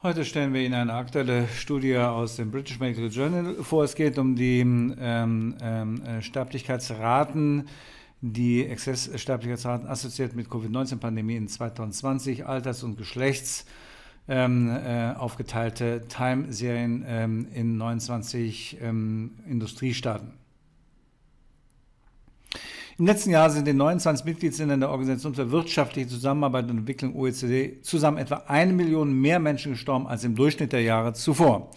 Heute stellen wir Ihnen eine aktuelle Studie aus dem British Medical Journal vor. Es geht um die ähm, ähm, äh, Sterblichkeitsraten, die Exzesssterblichkeitsraten assoziiert mit Covid-19-Pandemie in 2020, Alters- und Geschlechts. Ähm, äh, aufgeteilte Time-Serien ähm, in 29 ähm, Industriestaaten. Im letzten Jahr sind in 29 Mitgliedsländern der Organisation für wirtschaftliche Zusammenarbeit und Entwicklung OECD zusammen etwa eine Million mehr Menschen gestorben als im Durchschnitt der Jahre zuvor.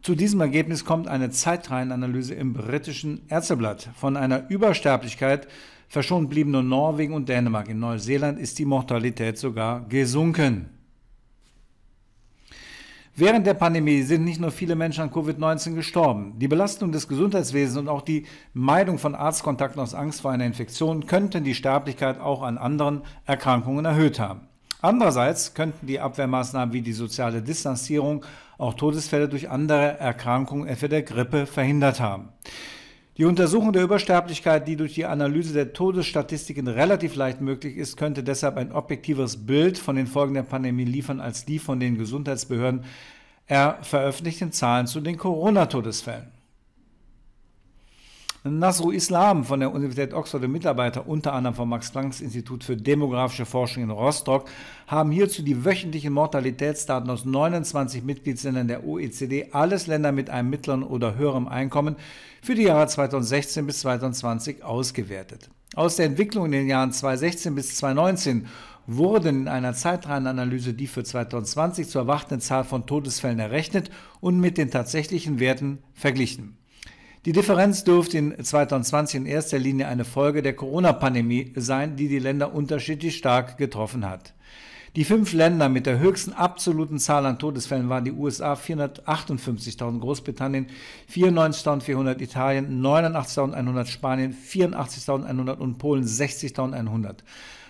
Zu diesem Ergebnis kommt eine Zeitreihenanalyse im britischen Ärzteblatt. Von einer Übersterblichkeit verschont blieben nur Norwegen und Dänemark. In Neuseeland ist die Mortalität sogar gesunken. Während der Pandemie sind nicht nur viele Menschen an Covid-19 gestorben. Die Belastung des Gesundheitswesens und auch die Meidung von Arztkontakten aus Angst vor einer Infektion könnten die Sterblichkeit auch an anderen Erkrankungen erhöht haben. Andererseits könnten die Abwehrmaßnahmen wie die soziale Distanzierung auch Todesfälle durch andere Erkrankungen, etwa der Grippe, verhindert haben. Die Untersuchung der Übersterblichkeit, die durch die Analyse der Todesstatistiken relativ leicht möglich ist, könnte deshalb ein objektiveres Bild von den Folgen der Pandemie liefern als die von den Gesundheitsbehörden er veröffentlichten Zahlen zu den Corona-Todesfällen. Nasru Islam von der Universität Oxford und Mitarbeiter unter anderem vom Max-Planck-Institut für demografische Forschung in Rostock haben hierzu die wöchentlichen Mortalitätsdaten aus 29 Mitgliedsländern der OECD, alles Länder mit einem mittleren oder höherem Einkommen, für die Jahre 2016 bis 2020 ausgewertet. Aus der Entwicklung in den Jahren 2016 bis 2019 wurden in einer Zeitreihenanalyse die für 2020 zu erwartende Zahl von Todesfällen errechnet und mit den tatsächlichen Werten verglichen. Die Differenz dürfte in 2020 in erster Linie eine Folge der Corona-Pandemie sein, die die Länder unterschiedlich stark getroffen hat. Die fünf Länder mit der höchsten absoluten Zahl an Todesfällen waren die USA 458.000, Großbritannien 94.400, Italien 89.100, Spanien 84.100 und Polen 60.100.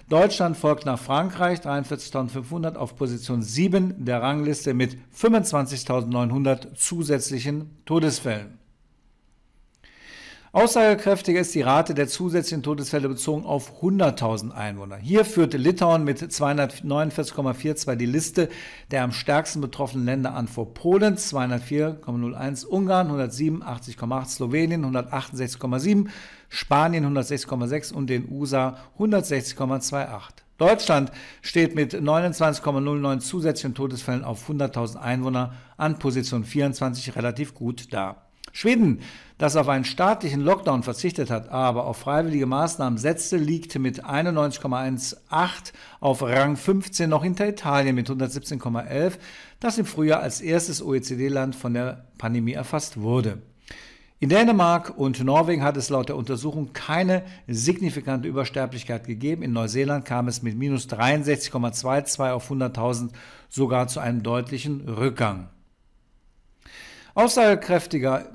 Deutschland folgt nach Frankreich 43.500 auf Position 7 der Rangliste mit 25.900 zusätzlichen Todesfällen. Aussagekräftiger ist die Rate der zusätzlichen Todesfälle bezogen auf 100.000 Einwohner. Hier führt Litauen mit 249,42 die Liste der am stärksten betroffenen Länder an vor Polen 204,01, Ungarn 187,8, Slowenien 168,7, Spanien 106,6 und den USA 160,28. Deutschland steht mit 29,09 zusätzlichen Todesfällen auf 100.000 Einwohner an Position 24 relativ gut da. Schweden, das auf einen staatlichen Lockdown verzichtet hat, aber auf freiwillige Maßnahmen setzte, liegt mit 91,18 auf Rang 15 noch hinter Italien mit 117,11, das im Frühjahr als erstes OECD-Land von der Pandemie erfasst wurde. In Dänemark und Norwegen hat es laut der Untersuchung keine signifikante Übersterblichkeit gegeben. In Neuseeland kam es mit minus 63,22 auf 100.000 sogar zu einem deutlichen Rückgang. Aussagekräftiger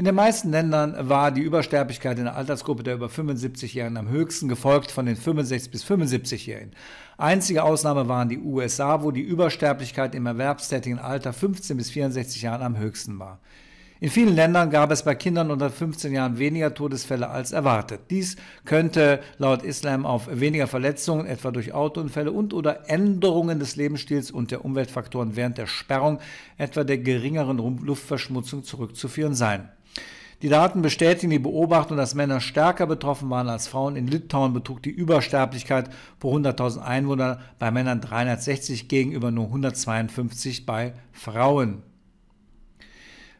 In den meisten Ländern war die Übersterblichkeit in der Altersgruppe der über 75-Jährigen am höchsten, gefolgt von den 65- bis 75-Jährigen. Einzige Ausnahme waren die USA, wo die Übersterblichkeit im erwerbstätigen Alter 15 bis 64 Jahren am höchsten war. In vielen Ländern gab es bei Kindern unter 15 Jahren weniger Todesfälle als erwartet. Dies könnte laut Islam auf weniger Verletzungen, etwa durch Autounfälle und oder Änderungen des Lebensstils und der Umweltfaktoren während der Sperrung, etwa der geringeren Luftverschmutzung zurückzuführen sein. Die Daten bestätigen die Beobachtung, dass Männer stärker betroffen waren als Frauen. In Litauen betrug die Übersterblichkeit pro 100.000 Einwohner bei Männern 360 gegenüber nur 152 bei Frauen.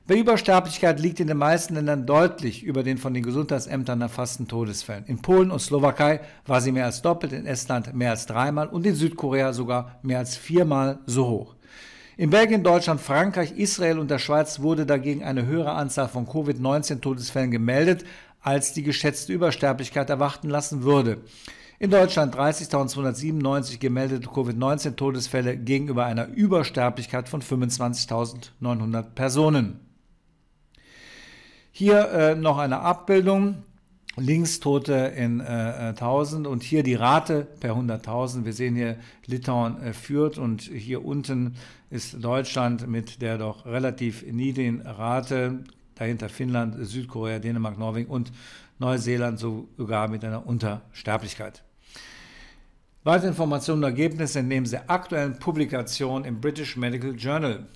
Bei Übersterblichkeit liegt in den meisten Ländern deutlich über den von den Gesundheitsämtern erfassten Todesfällen. In Polen und Slowakei war sie mehr als doppelt, in Estland mehr als dreimal und in Südkorea sogar mehr als viermal so hoch. In Belgien, Deutschland, Frankreich, Israel und der Schweiz wurde dagegen eine höhere Anzahl von Covid-19-Todesfällen gemeldet, als die geschätzte Übersterblichkeit erwarten lassen würde. In Deutschland 30.297 gemeldete Covid-19-Todesfälle gegenüber einer Übersterblichkeit von 25.900 Personen. Hier äh, noch eine Abbildung. Links Tote in äh, 1000 äh, und hier die Rate per 100.000. Wir sehen hier, Litauen äh, führt und hier unten ist Deutschland mit der doch relativ niedrigen Rate. Dahinter Finnland, Südkorea, Dänemark, Norwegen und Neuseeland sogar mit einer Untersterblichkeit. Weitere Informationen und Ergebnisse entnehmen Sie aktuellen Publikationen im British Medical Journal.